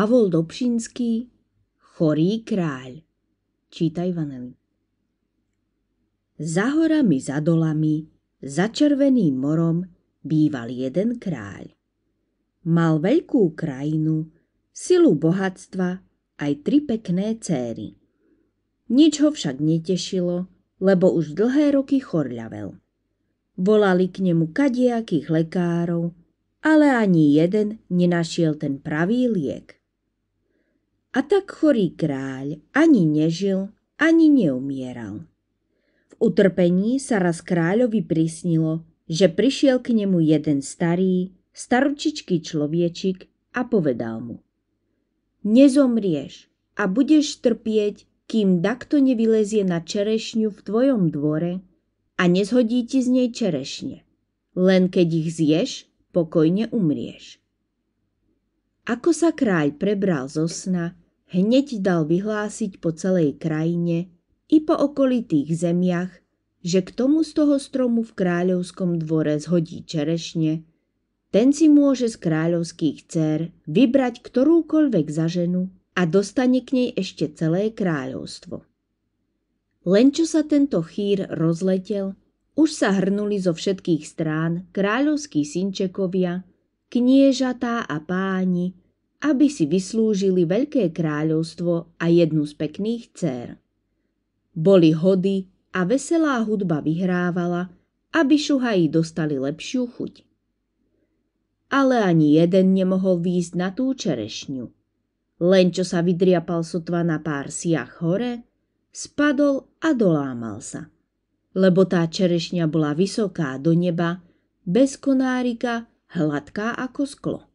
Pavol Dobšinský Chorý kráľ Číta Ivanely. Za horami, za dolami, za červeným morom býval jeden kráľ. Mal veľkú krajinu, silu bohatstva, aj tri pekné céry. Nič ho však netešilo, lebo už dlhé roky chorľavel. Volali k nemu kadiakých lekárov, ale ani jeden nenašiel ten pravý liek. A tak chorý kráľ ani nežil, ani neumieral. V utrpení sa raz kráľovi prisnilo, že prišiel k nemu jeden starý, staročičký človečik a povedal mu Nezomrieš a budeš trpieť, kým dakto nevylezie na čerešňu v tvojom dvore a nezhodí ti z nej čerešne. Len keď ich zješ, pokojne umrieš. Ako sa kráľ prebral zo sna, hneď dal vyhlásiť po celej krajine i po okolitých zemiach, že k tomu z toho stromu v kráľovskom dvore zhodí čerešne, ten si môže z kráľovských dcer vybrať ktorúkoľvek za ženu a dostane k nej ešte celé kráľovstvo. Len čo sa tento chýr rozletel, už sa hrnuli zo všetkých strán kráľovskí synčekovia, kniežatá a páni, aby si vyslúžili veľké kráľovstvo a jednu z pekných dcer. Boli hody a veselá hudba vyhrávala, aby šuhají dostali lepšiu chuť. Ale ani jeden nemohol výjsť na tú čerešňu. Len čo sa vydriapal sotva na pár siach hore, spadol a dolámal sa. Lebo tá čerešňa bola vysoká do neba, bez konárika, hladká ako sklo.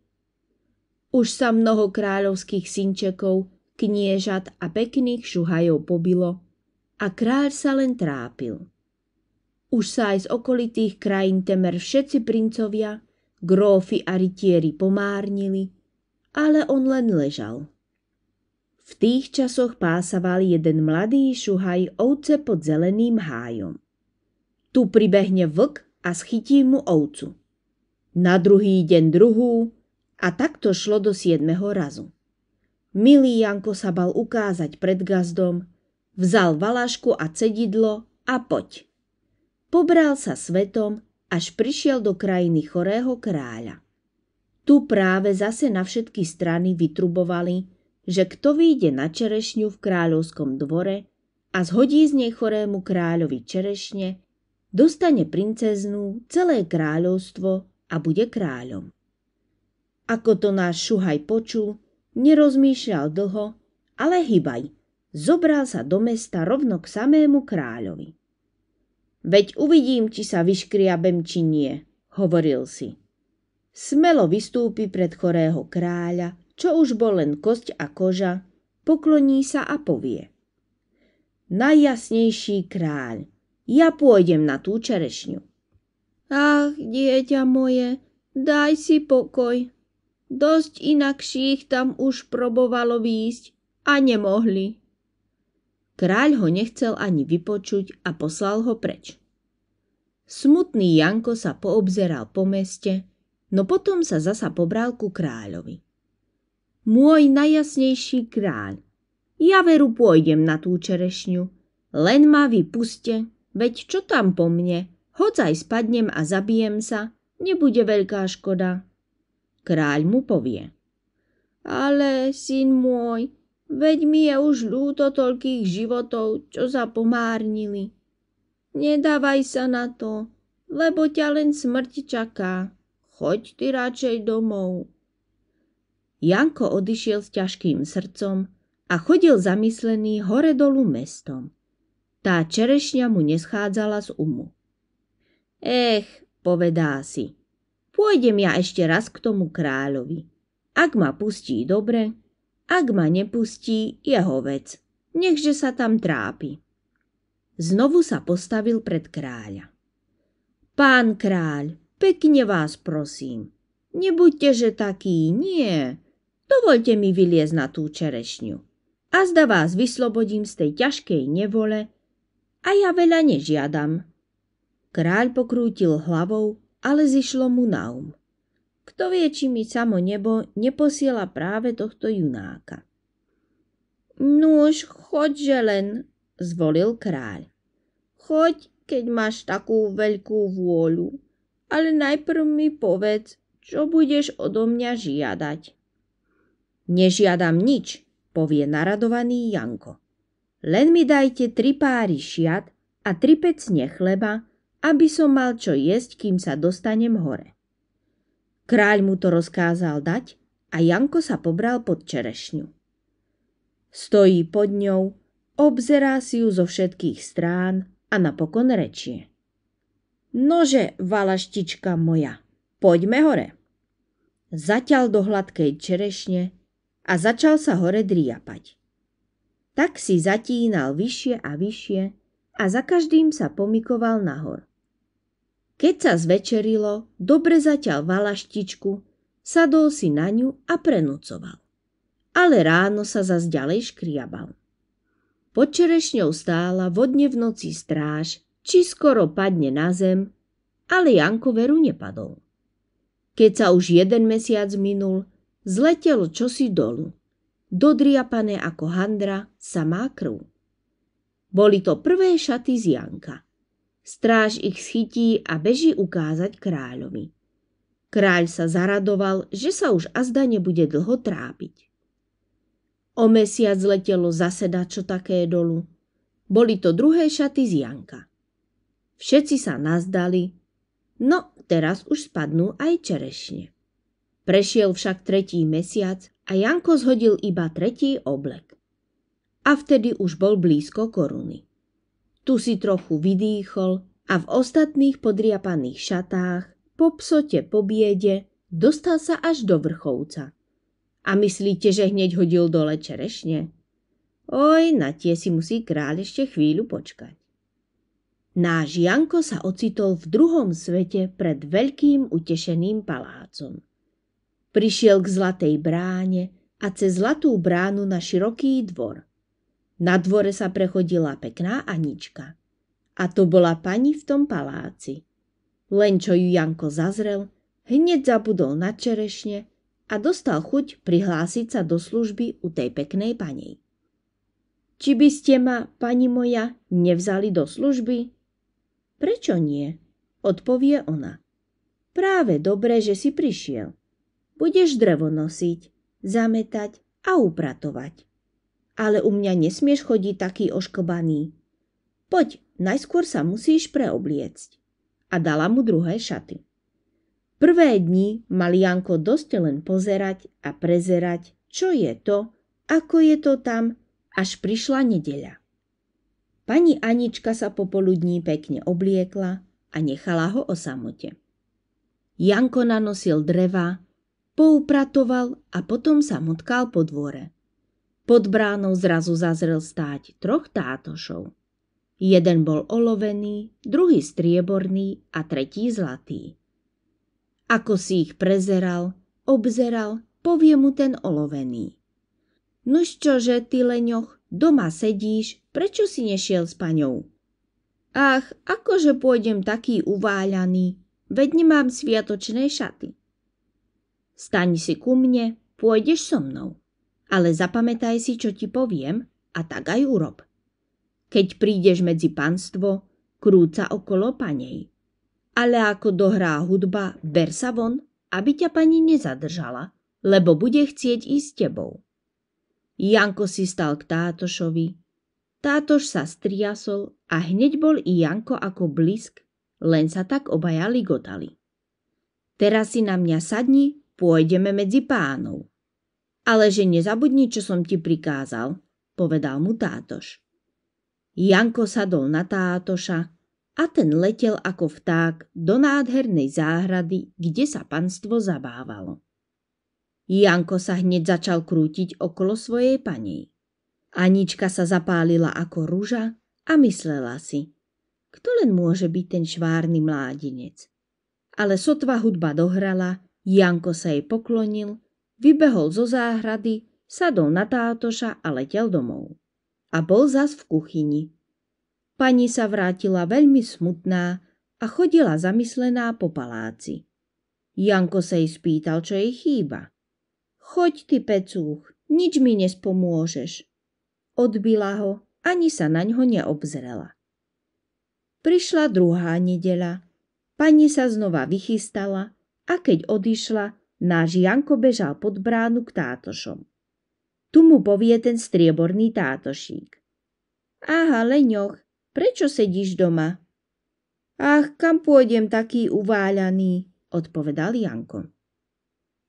Už sa mnoho kráľovských synčekov, kniežat a pekných šuhajov pobilo a kráľ sa len trápil. Už sa aj z okolitých krajín temer všetci princovia, grófy a rytieri pomárnili, ale on len ležal. V tých časoch pásaval jeden mladý šuhaj ovce pod zeleným hájom. Tu pribehne vlk a schytí mu ovcu. Na druhý deň druhú, a takto šlo do siedmeho razu. Milý Janko sa bal ukázať pred gazdom, vzal valašku a cedidlo a poď. Pobral sa svetom, až prišiel do krajiny chorého kráľa. Tu práve zase na všetky strany vytrubovali, že kto vyjde na čerešňu v kráľovskom dvore a zhodí z nej chorému kráľovi čerešne, dostane princeznú, celé kráľovstvo a bude kráľom. Ako to náš Šuhaj počul, nerozmýšľal dlho, ale hybaj, zobral sa do mesta rovno k samému kráľovi. Veď uvidím, či sa vyškriabem, či nie, hovoril si. Smelo vystúpi pred chorého kráľa, čo už bol len kosť a koža, pokloní sa a povie. Najjasnejší kráľ, ja pôjdem na tú čerešňu. Ach, dieťa moje, daj si pokoj, Dosť inakších tam už probovalo výjsť a nemohli. Kráľ ho nechcel ani vypočuť a poslal ho preč. Smutný Janko sa poobzeral po meste, no potom sa zasa pobral ku kráľovi. Môj najjasnejší kráľ, ja veru pôjdem na tú čerešňu, len ma vypuste, veď čo tam po mne, hoď aj spadnem a zabijem sa, nebude veľká škoda. Kráľ mu povie. Ale, syn môj, veď mi je už ľúto toľkých životov, čo sa pomárnili. Nedávaj sa na to, lebo ťa len smrť čaká. Choď ty radšej domov. Janko odišiel s ťažkým srdcom a chodil zamyslený hore dolu mestom. Tá čerešňa mu neschádzala z umu. Ech, povedá si, Pôjdem ja ešte raz k tomu kráľovi. Ak ma pustí, dobre. Ak ma nepustí, jeho vec. Nechže sa tam trápi. Znovu sa postavil pred kráľa. Pán kráľ, pekne vás prosím. Nebuďte že taký, nie. Dovolte mi vyliezť na tú čerešňu. A zda vás vyslobodím z tej ťažkej nevole a ja veľa nežiadam. Kráľ pokrútil hlavou ale zišlo mu na um. Kto vie, či mi samo nebo neposiela práve tohto junáka. Nuž, choď len, zvolil kráľ. Choď, keď máš takú veľkú vôľu, ale najprv mi povedz, čo budeš odo mňa žiadať. Nežiadam nič, povie naradovaný Janko. Len mi dajte tri páry šiat a tri pecne chleba, aby som mal čo jesť, kým sa dostanem hore. Kráľ mu to rozkázal dať a Janko sa pobral pod čerešňu. Stojí pod ňou, obzerá si ju zo všetkých strán a napokon rečie. Nože, valaštička moja, poďme hore. Zatiaľ do hladkej čerešne a začal sa hore driapať. Tak si zatínal vyššie a vyššie a za každým sa pomikoval nahor. Keď sa zvečerilo, dobre zaťal valaštičku, sadol si na ňu a prenocoval. Ale ráno sa zas ďalej škriabal. Pod čerešňou stála vodne v noci stráž, či skoro padne na zem, ale Janko veru nepadol. Keď sa už jeden mesiac minul, zletel čosi dolu. Dodriapané ako handra, má krv. Boli to prvé šaty z Janka. Stráž ich schytí a beží ukázať kráľovi. Kráľ sa zaradoval, že sa už azda nebude dlho trápiť. O mesiac letelo zase čo také dolu. Boli to druhé šaty z Janka. Všetci sa nazdali, no teraz už spadnú aj čerešne. Prešiel však tretí mesiac a Janko zhodil iba tretí oblek. A vtedy už bol blízko koruny. Tu si trochu vydýchol a v ostatných podriapaných šatách, po psote po biede, dostal sa až do vrchovca. A myslíte, že hneď hodil dole čerešne? Oj, na tie si musí kráľ ešte chvíľu počkať. Náš Janko sa ocitol v druhom svete pred veľkým utešeným palácom. Prišiel k zlatej bráne a cez zlatú bránu na široký dvor – na dvore sa prechodila pekná Anička. A to bola pani v tom paláci. Len čo ju Janko zazrel, hneď zabudol na čerešne a dostal chuť prihlásiť sa do služby u tej peknej panej. Či by ste ma, pani moja, nevzali do služby? Prečo nie? Odpovie ona. Práve dobre, že si prišiel. Budeš drevo nosiť, zametať a upratovať ale u mňa nesmieš chodiť taký oškobaný. Poď, najskôr sa musíš preobliecť. A dala mu druhé šaty. Prvé dni mal Janko dosť len pozerať a prezerať, čo je to, ako je to tam, až prišla nedeľa. Pani Anička sa popoludní pekne obliekla a nechala ho o samote. Janko nanosil dreva, poupratoval a potom sa motkal po dvore. Pod bránou zrazu zazrel stáť troch tátošov. Jeden bol olovený, druhý strieborný a tretí zlatý. Ako si ich prezeral, obzeral, povie mu ten olovený. Nuž čože, ty leňoch, doma sedíš, prečo si nešiel s paňou? Ach, akože pôjdem taký uváľaný, veď nemám sviatočné šaty. Staň si ku mne, pôjdeš so mnou ale zapamätaj si, čo ti poviem a tak aj urob. Keď prídeš medzi panstvo, krúca okolo panej. Ale ako dohrá hudba, ber sa von, aby ťa pani nezadržala, lebo bude chcieť ísť s tebou. Janko si stal k tátošovi. Tátoš sa striasol a hneď bol i Janko ako blisk, len sa tak obaja ligotali. Teraz si na mňa sadni, pôjdeme medzi pánov ale že nezabudni, čo som ti prikázal, povedal mu tátoš. Janko sadol na tátoša a ten letel ako vták do nádhernej záhrady, kde sa panstvo zabávalo. Janko sa hneď začal krútiť okolo svojej panej. Anička sa zapálila ako rúža a myslela si, kto len môže byť ten švárny mládinec. Ale sotva hudba dohrala, Janko sa jej poklonil Vybehol zo záhrady, sadol na tátoša a letel domov. A bol zas v kuchyni. Pani sa vrátila veľmi smutná a chodila zamyslená po paláci. Janko sa jej spýtal, čo jej chýba. Choď ty, pecúch, nič mi nespomôžeš. Odbila ho, ani sa na ňo neobzrela. Prišla druhá nedeľa. Pani sa znova vychystala a keď odišla, Náš Janko bežal pod bránu k tátošom. Tu mu povie ten strieborný tátošík. Aha, Leňoch, prečo sedíš doma? Ach, kam pôjdem taký uváľaný, odpovedal Janko.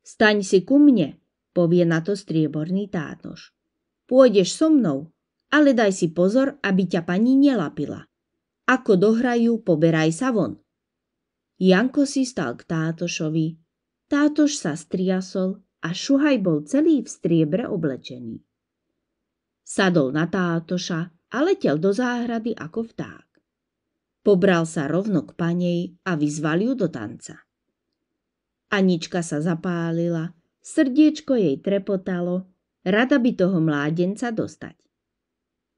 Staň si ku mne, povie na to strieborný tátoš. Pôjdeš so mnou, ale daj si pozor, aby ťa pani nelapila. Ako dohrajú, poberaj sa von. Janko si stal k tátošovi, Tátož sa striasol a Šuhaj bol celý v striebre oblečený. Sadol na tátoša a letel do záhrady ako vták. Pobral sa rovno k panej a vyzval ju do tanca. Anička sa zapálila, srdiečko jej trepotalo, rada by toho mládenca dostať.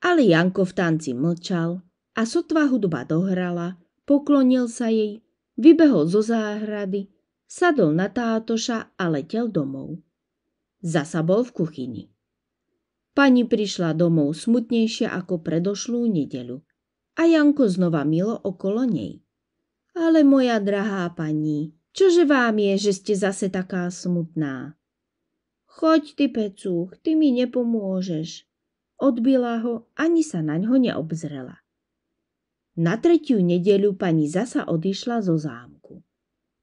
Ale Janko v tanci mlčal a sotva hudba dohrala, poklonil sa jej, vybehol zo záhrady Sadol na tátoša a letel domov. Zasa bol v kuchyni. Pani prišla domov smutnejšia ako predošlú nedeľu a Janko znova milo okolo nej. Ale moja drahá pani, čože vám je, že ste zase taká smutná? Choď ty, pecúch, ty mi nepomôžeš. Odbila ho, ani sa na ňo neobzrela. Na tretiu nedeľu pani zasa odišla zo zámu.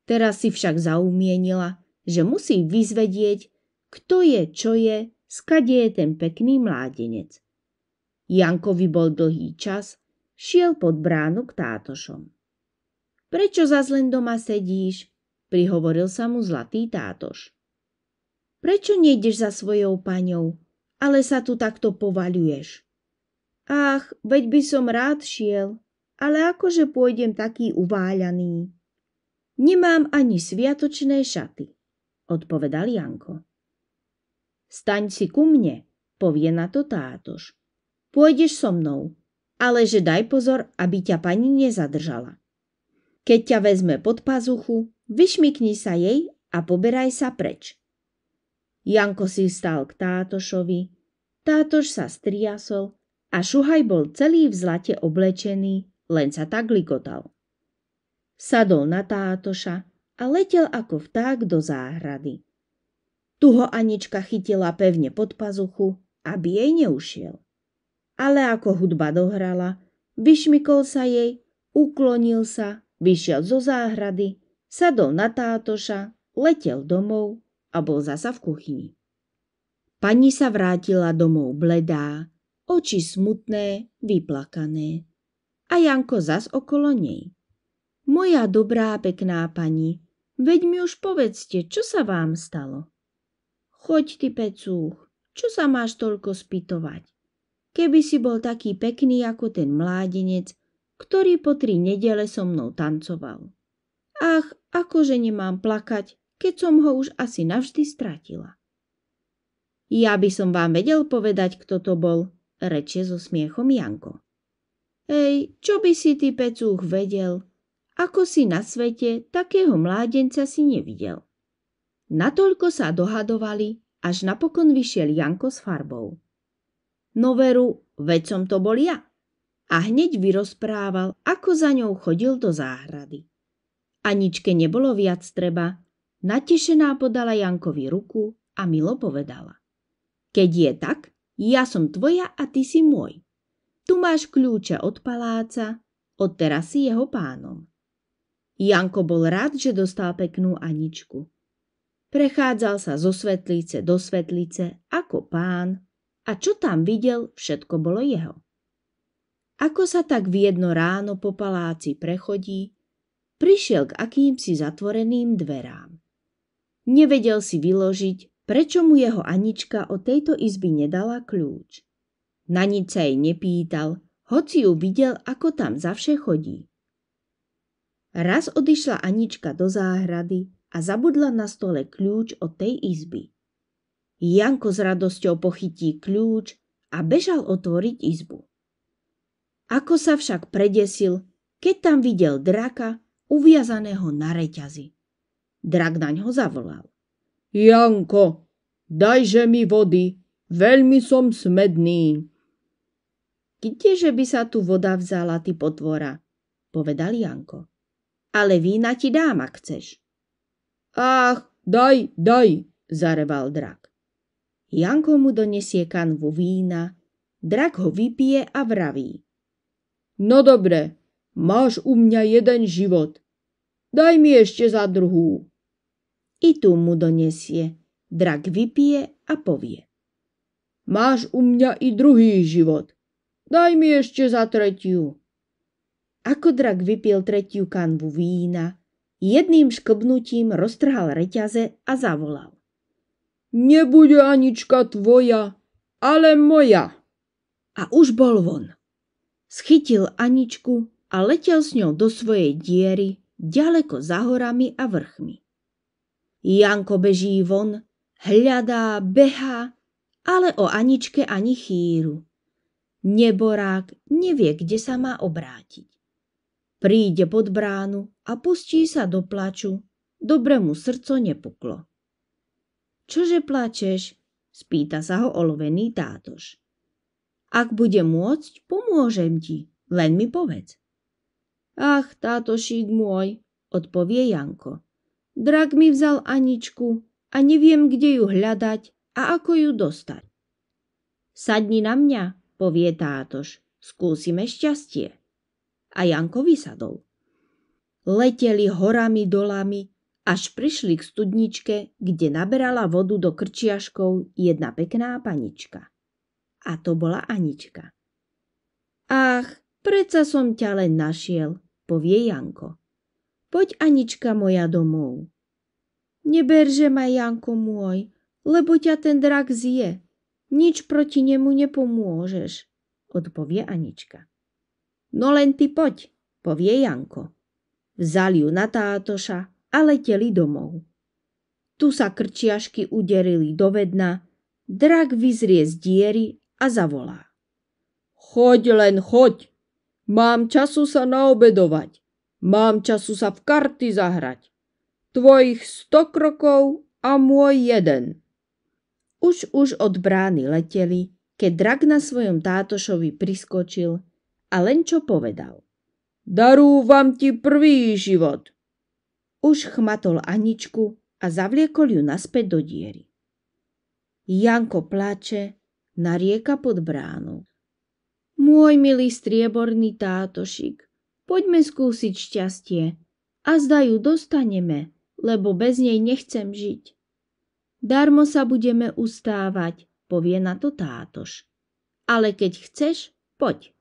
Teraz si však zaumienila, že musí vyzvedieť, kto je, čo je, skade je ten pekný mládenec. Jankovi bol dlhý čas, šiel pod bránu k tátošom. Prečo zas len doma sedíš? Prihovoril sa mu zlatý tátoš. Prečo nejdeš za svojou paňou, ale sa tu takto povaľuješ? Ach, veď by som rád šiel, ale akože pôjdem taký uváľaný. Nemám ani sviatočné šaty, odpovedal Janko. Staň si ku mne, povie na to tátoš. Pôjdeš so mnou, ale že daj pozor, aby ťa pani nezadržala. Keď ťa vezme pod pazuchu, vyšmikni sa jej a poberaj sa preč. Janko si stal k tátošovi, tátoš sa striasol a Šuhaj bol celý v zlate oblečený, len sa tak likotal sadol na tátoša a letel ako vták do záhrady. Tu ho Anička chytila pevne pod pazuchu, aby jej neušiel. Ale ako hudba dohrala, vyšmykol sa jej, uklonil sa, vyšiel zo záhrady, sadol na tátoša, letel domov a bol zasa v kuchyni. Pani sa vrátila domov bledá, oči smutné, vyplakané. A Janko zas okolo nej. Moja dobrá pekná pani, veď mi už povedzte, čo sa vám stalo. Choď ty pecúch, čo sa máš toľko spýtovať? Keby si bol taký pekný ako ten mládenec, ktorý po tri nedele so mnou tancoval. Ach, akože nemám plakať, keď som ho už asi navždy stratila. Ja by som vám vedel povedať, kto to bol, rečie so smiechom Janko. Ej, čo by si ty pecúch vedel, ako si na svete, takého mládenca si nevidel. Natoľko sa dohadovali, až napokon vyšiel Janko s farbou. No veru, veď som to bol ja. A hneď vyrozprával, ako za ňou chodil do záhrady. Aničke nebolo viac treba, natešená podala Jankovi ruku a milo povedala. Keď je tak, ja som tvoja a ty si môj. Tu máš kľúče od paláca, odteraz si jeho pánom. Janko bol rád, že dostal peknú Aničku. Prechádzal sa zo svetlice do svetlice ako pán a čo tam videl, všetko bolo jeho. Ako sa tak v jedno ráno po paláci prechodí, prišiel k akýmsi zatvoreným dverám. Nevedel si vyložiť, prečo mu jeho Anička o tejto izby nedala kľúč. Na nič sa jej nepýtal, hoci ju videl, ako tam za vše chodí. Raz odišla Anička do záhrady a zabudla na stole kľúč od tej izby. Janko s radosťou pochytí kľúč a bežal otvoriť izbu. Ako sa však predesil, keď tam videl draka uviazaného na reťazi. Drak na ňo zavolal. Janko, dajže mi vody, veľmi som smedný. Kdeže by sa tu voda vzala, ty potvora, povedal Janko ale vína ti dám, ak chceš. Ach, daj, daj, zareval drak. Janko mu donesie kanvu vína, drak ho vypije a vraví. No dobre, máš u mňa jeden život. Daj mi ešte za druhú. I tu mu donesie. Drak vypije a povie. Máš u mňa i druhý život. Daj mi ešte za tretiu. Ako drak vypil tretiu kanvu vína, jedným šklbnutím roztrhal reťaze a zavolal. Nebude Anička tvoja, ale moja. A už bol von. Schytil Aničku a letel s ňou do svojej diery, ďaleko za horami a vrchmi. Janko beží von, hľadá, behá, ale o Aničke ani chýru. Neborák nevie, kde sa má obrátiť. Príde pod bránu a pustí sa do plaču. Dobre mu srdco nepuklo. Čože plačeš? Spýta sa ho olovený tátoš. Ak bude môcť, pomôžem ti, len mi povedz. Ach, tátošík môj, odpovie Janko. Drak mi vzal Aničku a neviem, kde ju hľadať a ako ju dostať. Sadni na mňa, povie tátoš, skúsime šťastie a Janko vysadol. Leteli horami dolami, až prišli k studničke, kde naberala vodu do krčiaškov jedna pekná panička. A to bola Anička. Ach, predsa som ťa len našiel, povie Janko. Poď, Anička moja, domov. Neberže ma, Janko môj, lebo ťa ten drak zje. Nič proti nemu nepomôžeš, odpovie Anička. No len ty poď, povie Janko. Vzali ju na tátoša a leteli domov. Tu sa krčiašky uderili do vedna, drak vyzrie z diery a zavolá. Choď len, choď! Mám času sa naobedovať. Mám času sa v karty zahrať. Tvojich sto krokov a môj jeden. Už už od brány leteli, keď drak na svojom tátošovi priskočil – a len čo povedal. Darúvam ti prvý život. Už chmatol Aničku a zavliekol ju naspäť do diery. Janko plače, narieka pod bránu. Môj milý strieborný tátošik, poďme skúsiť šťastie a zdajú dostaneme, lebo bez nej nechcem žiť. Darmo sa budeme ustávať, povie na to tátoš. Ale keď chceš, poď.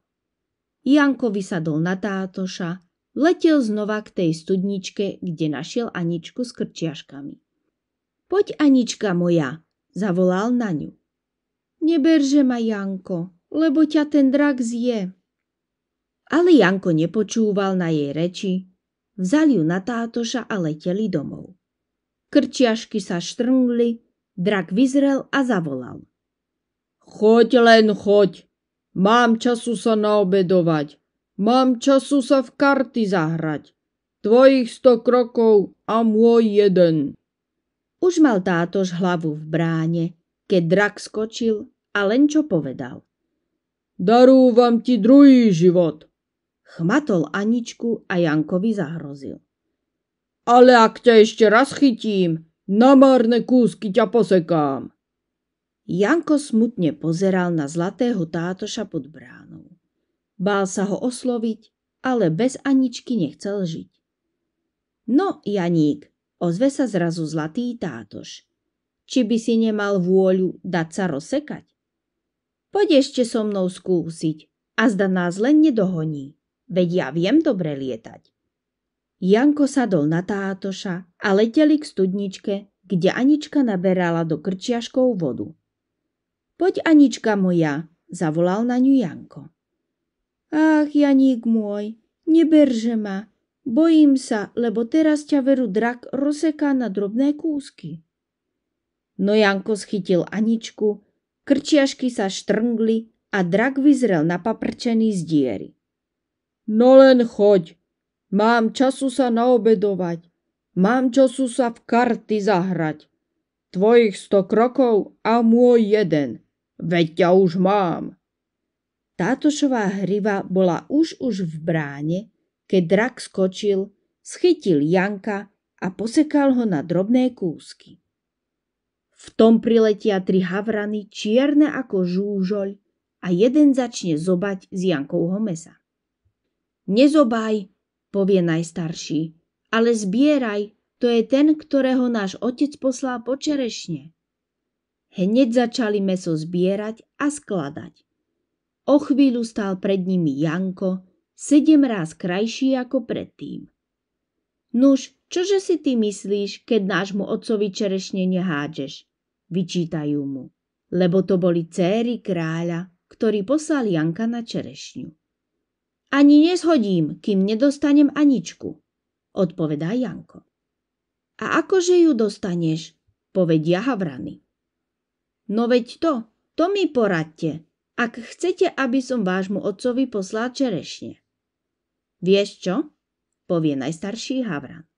Janko vysadol na tátoša, letel znova k tej studničke, kde našiel Aničku s krčiaškami. Poď, Anička moja, zavolal na ňu. Neberže ma, Janko, lebo ťa ten drak zje. Ale Janko nepočúval na jej reči. Vzali ju na tátoša a leteli domov. Krčiašky sa štrngli, drak vyzrel a zavolal. Choď len, choď, Mám času sa naobedovať. Mám času sa v karty zahrať. Tvojich sto krokov a môj jeden. Už mal tátož hlavu v bráne, keď drak skočil a len čo povedal. Darúvam ti druhý život. Chmatol Aničku a Jankovi zahrozil. Ale ak ťa ešte raz chytím, na márne kúsky ťa posekám. Janko smutne pozeral na zlatého tátoša pod bránou. Bál sa ho osloviť, ale bez Aničky nechcel žiť. No, Janík, ozve sa zrazu zlatý tátoš. Či by si nemal vôľu dať sa rozsekať? Poď ešte so mnou skúsiť a zda nás len nedohoní, veď ja viem dobre lietať. Janko sadol na tátoša a leteli k studničke, kde Anička naberala do krčiaškov vodu. Poď, Anička moja, zavolal na ňu Janko. Ach, Janík môj, neberže ma, bojím sa, lebo teraz ťa veru drak rozseká na drobné kúsky. No Janko schytil Aničku, krčiašky sa štrngli a drak vyzrel napaprčený z diery. No len choď, mám času sa naobedovať, mám času sa v karty zahrať. Tvojich sto krokov a môj jeden – Veď ťa už mám. Tátošová hriva bola už už v bráne, keď drak skočil, schytil Janka a posekal ho na drobné kúsky. V tom priletia tri havrany, čierne ako žúžoľ, a jeden začne zobať z Jankovho mesa. Nezobaj, povie najstarší, ale zbieraj, to je ten, ktorého náš otec poslal po čerešne. Hneď začali meso zbierať a skladať. O chvíľu stál pred nimi Janko, sedem ráz krajší ako predtým. Nuž, čože si ty myslíš, keď nášmu otcovi čerešne nehádžeš? Vyčítajú mu, lebo to boli céry kráľa, ktorý poslal Janka na čerešňu. Ani nezhodím, kým nedostanem Aničku, odpovedá Janko. A akože ju dostaneš, povedia Havrany. No veď to, to mi poradte, ak chcete, aby som vášmu otcovi poslal čerešne. Vieš čo? povie najstarší Havran.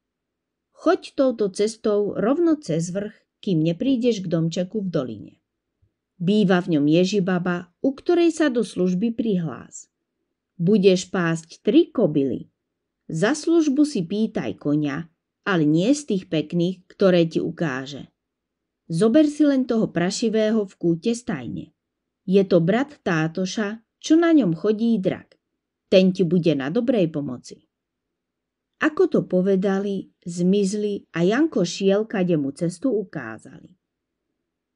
Choď touto cestou rovno cez vrch, kým neprídeš k domčeku v doline. Býva v ňom Ježibaba, u ktorej sa do služby prihlás. Budeš pásť tri kobily. Za službu si pýtaj konia, ale nie z tých pekných, ktoré ti ukáže. Zober si len toho prašivého v kúte stajne. Je to brat tátoša, čo na ňom chodí drak. Ten ti bude na dobrej pomoci. Ako to povedali, zmizli a Janko šiel, kade mu cestu ukázali.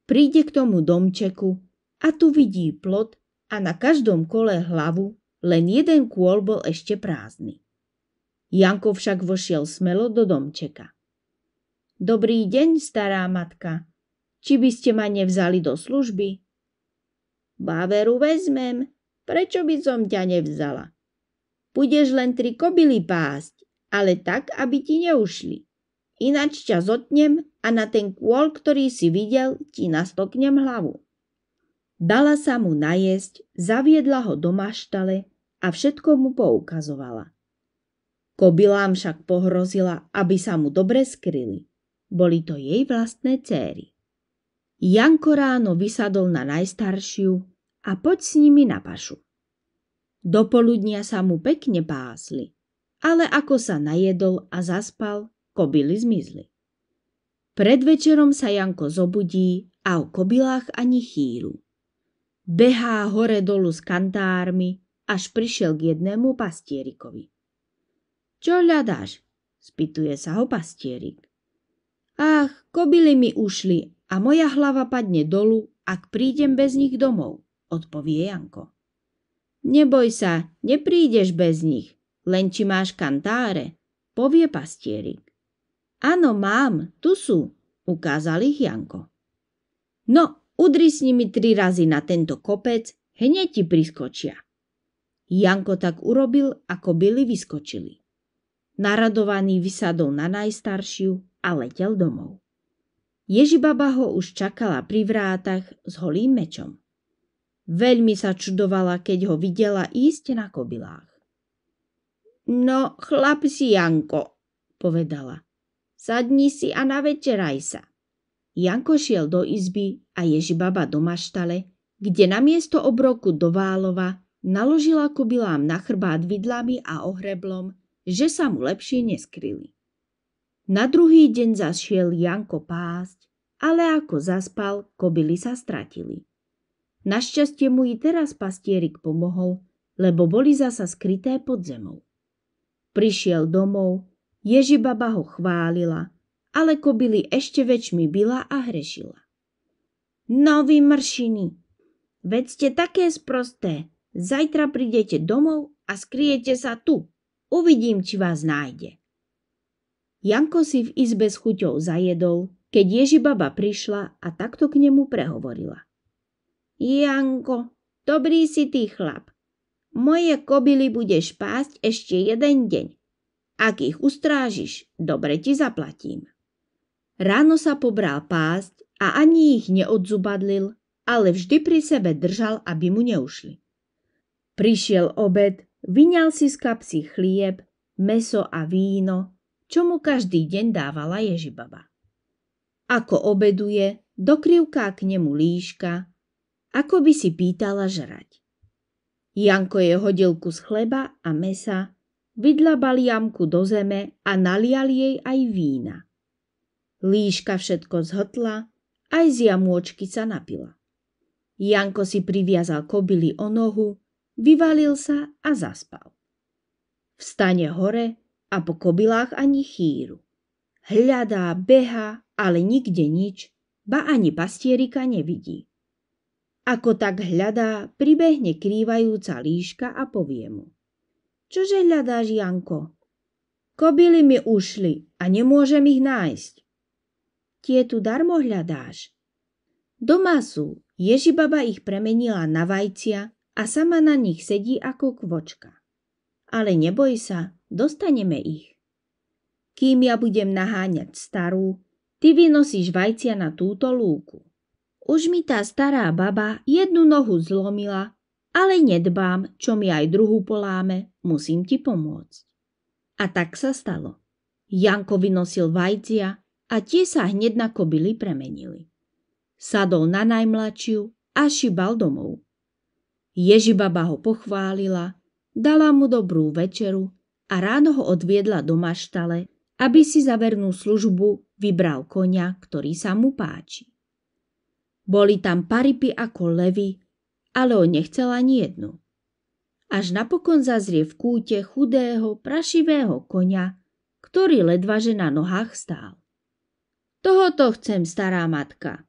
Príde k tomu domčeku a tu vidí plot a na každom kole hlavu, len jeden kôl bol ešte prázdny. Janko však vošiel smelo do domčeka. Dobrý deň, stará matka, či by ste ma nevzali do služby? Báveru vezmem, prečo by som ťa nevzala? Budeš len tri kobily pásť, ale tak, aby ti neušli. Ináč ťa zotnem a na ten kôl, ktorý si videl, ti nastoknem hlavu. Dala sa mu najesť, zaviedla ho do maštale a všetko mu poukazovala. Kobylám však pohrozila, aby sa mu dobre skryli. Boli to jej vlastné céry. Janko ráno vysadol na najstaršiu a poď s nimi na pašu. Do poludnia sa mu pekne pásli, ale ako sa najedol a zaspal, kobily zmizli. Pred večerom sa Janko zobudí a o kobylách ani chýru. Behá hore dolu s kantármi, až prišiel k jednému pastierikovi. Čo hľadáš? spýtuje sa ho pastierik. Ach, kobily mi ušli a moja hlava padne dolu, ak prídem bez nich domov, odpovie Janko. Neboj sa, neprídeš bez nich, len či máš kantáre, povie pastierik. Áno, mám, tu sú, ukázal ich Janko. No, udri s nimi tri razy na tento kopec, hneď ti priskočia. Janko tak urobil, ako byli vyskočili. Naradovaný vysadol na najstaršiu a letel domov. Ježibaba ho už čakala pri vrátach s holým mečom. Veľmi sa čudovala, keď ho videla ísť na kobylách. No, chlap si Janko, povedala. Sadni si a navečeraj sa. Janko šiel do izby a Ježibaba do maštale, kde na miesto obroku do Válova naložila kobilám na chrbát vidlami a ohreblom, že sa mu lepšie neskryli. Na druhý deň zašiel Janko pásť, ale ako zaspal, kobily sa stratili. Našťastie mu i teraz pastierik pomohol, lebo boli zasa skryté pod zemou. Prišiel domov, Ježibaba ho chválila, ale kobily ešte väčšmi byla a hrešila. No vy mršiny, veď ste také sprosté, zajtra prídete domov a skriete sa tu, uvidím, či vás nájde. Janko si v izbe s chuťou zajedol, keď Ježibaba prišla a takto k nemu prehovorila. Janko, dobrý si ty chlap. Moje kobily budeš pásť ešte jeden deň. Ak ich ustrážiš, dobre ti zaplatím. Ráno sa pobral pásť a ani ich neodzubadlil, ale vždy pri sebe držal, aby mu neušli. Prišiel obed, vyňal si z kapsy chlieb, meso a víno čo mu každý deň dávala Ježibaba. Ako obeduje, dokrivká k nemu líška, ako by si pýtala žrať. Janko je hodilku z chleba a mesa, vydlabal jamku do zeme a nalial jej aj vína. Líška všetko zhotla, aj z jamôčky sa napila. Janko si priviazal kobily o nohu, vyvalil sa a zaspal. Vstane hore, a po kobylách ani chýru. Hľadá, beha, ale nikde nič, ba ani pastierika nevidí. Ako tak hľadá, pribehne krývajúca líška a povie mu. Čože hľadáš, Janko? Kobily mi ušli a nemôžem ich nájsť. Tie tu darmo hľadáš. Doma sú, Ježibaba ich premenila na vajcia a sama na nich sedí ako kvočka. Ale neboj sa, Dostaneme ich. Kým ja budem naháňať starú, ty vynosíš vajcia na túto lúku. Už mi tá stará baba jednu nohu zlomila, ale nedbám, čo mi aj druhú poláme, musím ti pomôcť. A tak sa stalo. Janko vynosil vajcia a tie sa hneď na kobily premenili. Sadol na najmladšiu a šibal domov. Ježibaba ho pochválila, dala mu dobrú večeru a ráno ho odviedla do maštale, aby si za vernú službu vybral konia, ktorý sa mu páči. Boli tam paripy ako levy, ale on nechcel ani jednu. Až napokon zazrie v kúte chudého, prašivého konia, ktorý ledva že na nohách stál. Tohoto chcem, stará matka.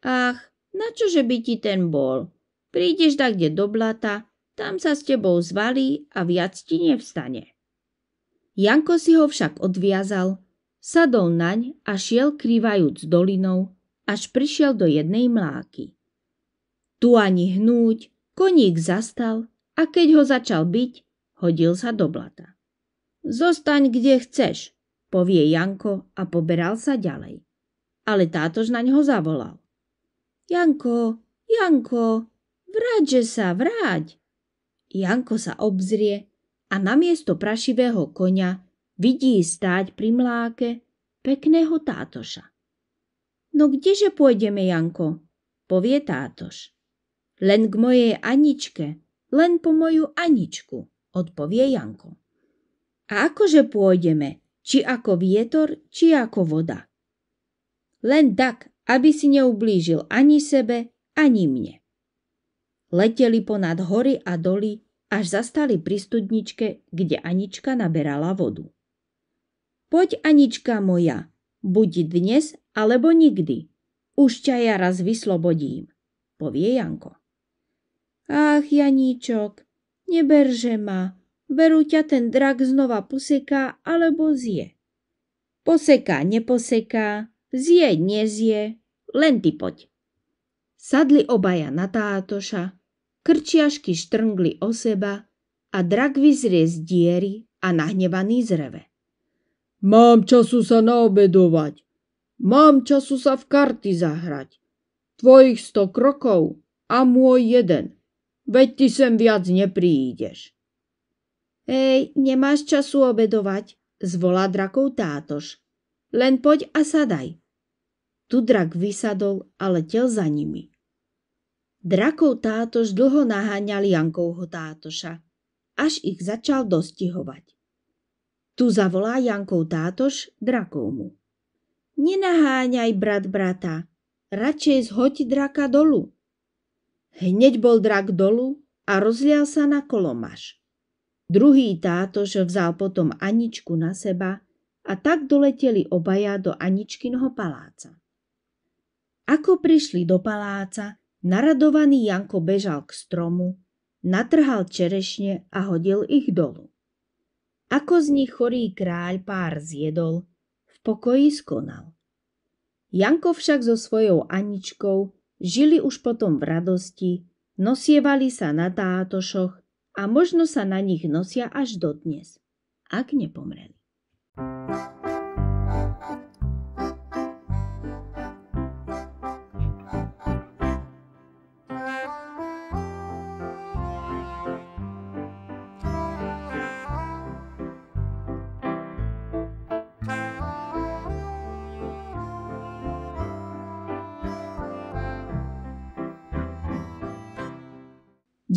Ach, na čože by ti ten bol? Prídeš tak, kde do blata, tam sa s tebou zvalí a viac ti nevstane. Janko si ho však odviazal, sadol naň a šiel krývajúc dolinou, až prišiel do jednej mláky. Tu ani hnúť, koník zastal a keď ho začal byť, hodil sa do blata. Zostaň, kde chceš, povie Janko a poberal sa ďalej. Ale tátož naň ho zavolal. Janko, Janko, vráť, že sa vráť. Janko sa obzrie a namiesto prašivého konia vidí stáť pri mláke pekného tátoša. No kdeže pôjdeme, Janko? povie tátoš. Len k mojej Aničke, len po moju Aničku, odpovie Janko. A akože pôjdeme, či ako vietor, či ako voda. Len tak, aby si neublížil ani sebe, ani mne. Leteli ponad hory a doly až zastali pri studničke, kde Anička naberala vodu. Poď, Anička moja, buď dnes alebo nikdy. Už ťa ja raz vyslobodím, povie Janko. Ach, Janíčok, neberže ma, veru ťa ten drak znova poseká alebo zje. Poseká, neposeká, zje, nezje, len ty poď. Sadli obaja na tátoša, krčiašky štrngli o seba a drak vyzrie z diery a nahnevaný zreve. Mám času sa naobedovať. Mám času sa v karty zahrať. Tvojich sto krokov a môj jeden. Veď ty sem viac neprídeš. Ej, nemáš času obedovať, zvolá drakov tátoš. Len poď a sadaj. Tu drak vysadol a letel za nimi. Drakov tátoš dlho naháňal Jankovho tátoša, až ich začal dostihovať. Tu zavolá Jankov tátoš drakovmu. Nenaháňaj, brat brata, radšej zhoď draka dolu. Hneď bol drak dolu a rozlial sa na kolomaš. Druhý tátoš vzal potom Aničku na seba a tak doleteli obaja do Aničkinho paláca. Ako prišli do paláca, Naradovaný Janko bežal k stromu, natrhal čerešne a hodil ich dolu. Ako z nich chorý kráľ pár zjedol, v pokoji skonal. Janko však so svojou Aničkou žili už potom v radosti, nosievali sa na tátošoch a možno sa na nich nosia až dodnes, ak nepomreli. thank you